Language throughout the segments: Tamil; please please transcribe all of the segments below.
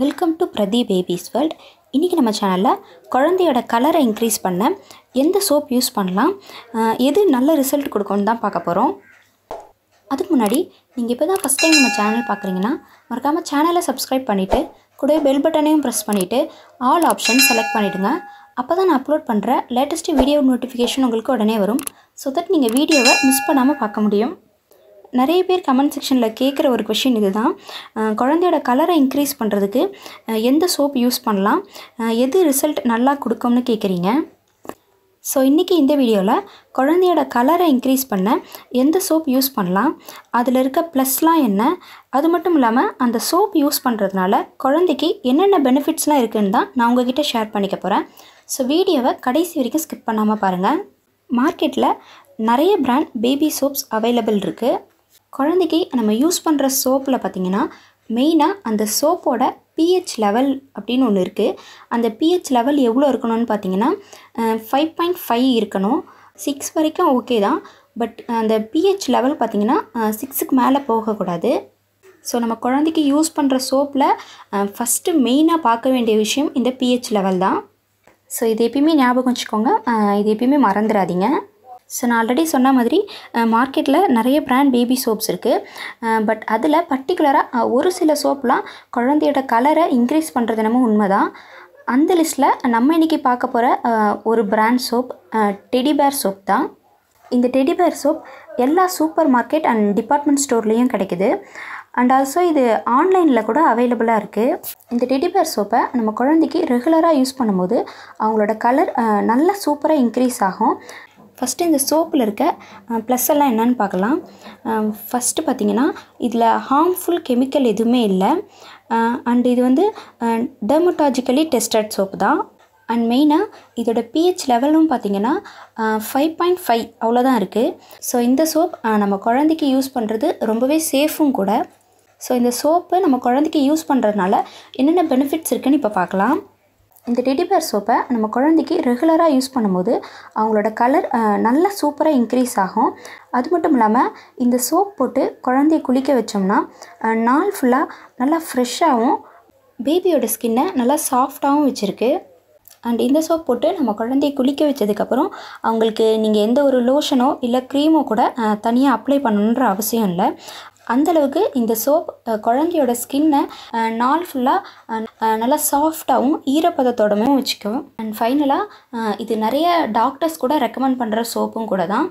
welcome to Pradeep baby's world இன்றைக்கி நம்ம சேனலில் குழந்தையோட கலரை இன்க்ரீஸ் பண்ண எந்த சோப் யூஸ் பண்ணலாம் எது நல்ல ரிசல்ட் கொடுக்கணும் தான் பார்க்க போகிறோம் அதுக்கு முன்னாடி நீங்கள் இப்போ தான் ஃபஸ்ட் டைம் நம்ம சேனல் பார்க்குறீங்கன்னா மறக்காமல் சேனலை சப்ஸ்கிரைப் பண்ணிவிட்டு கூட பெல் பட்டனையும் ப்ரெஸ் பண்ணிவிட்டு ஆல் ஆப்ஷன் செலக்ட் பண்ணிவிடுங்க அப்போ தான் நான் அப்லோட் பண்ணுற லேட்டஸ்ட்டு வீடியோ நோட்டிஃபிகேஷன் உங்களுக்கு உடனே வரும் ஸோ தட் நீங்கள் வீடியோவை மிஸ் பண்ணாமல் பார்க்க முடியும் நிறைய பேர் கமெண்ட் செக்ஷனில் கேட்குற ஒரு கொஷின் இது தான் குழந்தையோட கலரை இன்க்ரீஸ் பண்ணுறதுக்கு எந்த சோப் யூஸ் பண்ணலாம் எது ரிசல்ட் நல்லா கொடுக்கும்னு கேட்குறீங்க ஸோ இன்றைக்கி இந்த வீடியோவில் குழந்தையோட கலரை இன்க்ரீஸ் பண்ண எந்த சோப் யூஸ் பண்ணலாம் அதில் இருக்க ப்ளஸ்லாம் என்ன அது மட்டும் இல்லாமல் அந்த சோப் யூஸ் பண்ணுறதுனால குழந்தைக்கு என்னென்ன பெனிஃபிட்ஸ்லாம் இருக்குதுன்னு தான் நான் உங்ககிட்ட ஷேர் பண்ணிக்க போகிறேன் ஸோ வீடியோவை கடைசி வரைக்கும் ஸ்கிப் பண்ணாமல் பாருங்கள் மார்க்கெட்டில் நிறைய பிராண்ட் பேபி சோப்ஸ் அவைலபிள் இருக்குது குழந்தைக்கு நம்ம யூஸ் பண்ணுற சோப்பில் பார்த்திங்கன்னா மெயினாக அந்த சோப்போட பிஹெச் லெவல் அப்படின்னு ஒன்று இருக்குது அந்த பிஹெச் லெவல் எவ்வளோ இருக்கணும்னு பார்த்தீங்கன்னா ஃபைவ் பாயிண்ட் ஃபைவ் இருக்கணும் சிக்ஸ் வரைக்கும் ஓகே தான் பட் அந்த பிஹெச் லெவல் பார்த்திங்கன்னா சிக்ஸுக்கு மேலே போகக்கூடாது ஸோ நம்ம குழந்தைக்கு யூஸ் பண்ணுற சோப்பில் ஃபஸ்ட்டு மெயினாக பார்க்க வேண்டிய விஷயம் இந்த பிஹெச் லெவல் தான் ஸோ இது எப்பயுமே ஞாபகம் வச்சுக்கோங்க இது எப்பயுமே மறந்துடாதீங்க ஸோ நான் ஆல்ரெடி சொன்ன மாதிரி மார்க்கெட்டில் நிறைய பிராண்ட் பேபி சோப்ஸ் இருக்குது பட் அதில் பர்டிகுலராக ஒரு சில சோப்லாம் குழந்தையோட கலரை இன்க்ரீஸ் பண்ணுறது நம்ம உண்மை தான் அந்த லிஸ்ட்டில் நம்ம இன்றைக்கி பார்க்க போகிற ஒரு பிராண்ட் சோப் டெடிபேர் சோப் தான் இந்த டெடிபேர் சோப் எல்லா சூப்பர் மார்க்கெட் அண்ட் டிபார்ட்மெண்ட் ஸ்டோர்லேயும் கிடைக்குது அண்ட் ஆல்சோ இது ஆன்லைனில் கூட அவைலபிளாக இருக்குது இந்த டெடிபேர் சோப்பை நம்ம குழந்தைக்கு ரெகுலராக யூஸ் பண்ணும்போது அவங்களோட கலர் நல்லா சூப்பராக இன்க்ரீஸ் ஆகும் ஃபஸ்ட்டு இந்த சோப்பில் இருக்க ப்ளஸ் எல்லாம் என்னென்னு பார்க்கலாம் ஃபஸ்ட்டு பார்த்திங்கன்னா இதில் ஹார்ம்ஃபுல் கெமிக்கல் எதுவுமே இல்லை அண்ட் இது வந்து டெர்மட்டாஜிக்கலி டெஸ்டட் சோப்பு தான் அண்ட் மெயினாக இதோட பிஹெச் லெவலும் பார்த்திங்கன்னா ஃபைவ் பாயிண்ட் ஃபைவ் அவ்வளோதான் இருக்குது ஸோ இந்த சோப் நம்ம குழந்தைக்கு யூஸ் பண்ணுறது ரொம்பவே சேஃபும் கூட ஸோ இந்த சோப்பு நம்ம குழந்தைக்கு யூஸ் பண்ணுறதுனால என்னென்ன பெனிஃபிட்ஸ் இருக்குதுன்னு இப்போ பார்க்கலாம் இந்த டெடிபேர் சோப்பை நம்ம குழந்தைக்கு ரெகுலராக யூஸ் பண்ணும்போது அவங்களோட கலர் நல்லா சூப்பராக இன்க்ரீஸ் ஆகும் அது மட்டும் இல்லாமல் இந்த சோப் போட்டு குழந்தைய குளிக்க வச்சோம்னா நாள் ஃபுல்லாக நல்லா ஃப்ரெஷ்ஷாகவும் பேபியோட ஸ்கின்னை நல்லா சாஃப்டாகவும் வச்சுருக்கு அண்ட் இந்த சோப் போட்டு நம்ம குழந்தைய குளிக்க வச்சதுக்கப்புறம் அவங்களுக்கு நீங்கள் எந்த ஒரு லோஷனோ இல்லை க்ரீமோ கூட தனியாக அப்ளை பண்ணணுன்ற அவசியம் இல்லை அந்தளவுக்கு இந்த சோப் குழந்தையோட ஸ்கின்னை நாள் ஃபுல்லாக நல்லா சாஃப்டாகவும் ஈரப்பதத்தோடவும் வச்சுக்கும் அண்ட் ஃபைனலாக இது நிறைய டாக்டர்ஸ் கூட ரெக்கமெண்ட் பண்ணுற சோப்பும் கூட தான்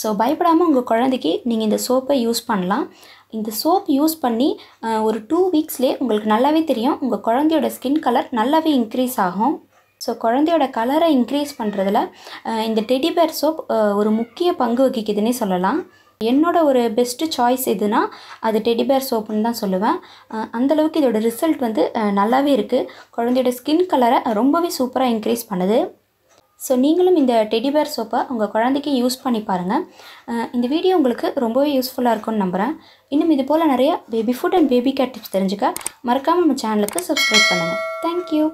ஸோ பயப்படாமல் உங்கள் குழந்தைக்கு நீங்கள் இந்த சோப்பை யூஸ் பண்ணலாம் இந்த சோப் யூஸ் பண்ணி ஒரு டூ வீக்ஸ்லேயே உங்களுக்கு நல்லாவே தெரியும் உங்கள் குழந்தையோட ஸ்கின் கலர் நல்லாவே இன்க்ரீஸ் ஆகும் ஸோ குழந்தையோட கலரை இன்க்ரீஸ் பண்ணுறதுல இந்த டெடிபேர் சோப் ஒரு முக்கிய பங்கு வகிக்குதுன்னே சொல்லலாம் என்னோட ஒரு பெஸ்ட்டு சாய்ஸ் எதுனா அது டெடிபேர் சோப்புன்னு தான் சொல்லுவேன் அந்தளவுக்கு இதோட ரிசல்ட் வந்து நல்லாவே இருக்குது குழந்தையோட ஸ்கின் கலரை ரொம்பவே சூப்பராக இன்க்ரீஸ் பண்ணுது ஸோ நீங்களும் இந்த டெடிபேர் சோப்பை உங்கள் குழந்தைக்கு யூஸ் பண்ணி பாருங்கள் இந்த வீடியோ உங்களுக்கு ரொம்பவே யூஸ்ஃபுல்லாக இருக்கும்னு நம்புகிறேன் இன்னும் இது போல் நிறைய baby food and baby care tips தெரிஞ்சுக்க மறக்காமல் நம்ம சேனலுக்கு சப்ஸ்கிரைப் பண்ணுங்கள் தேங்க்யூ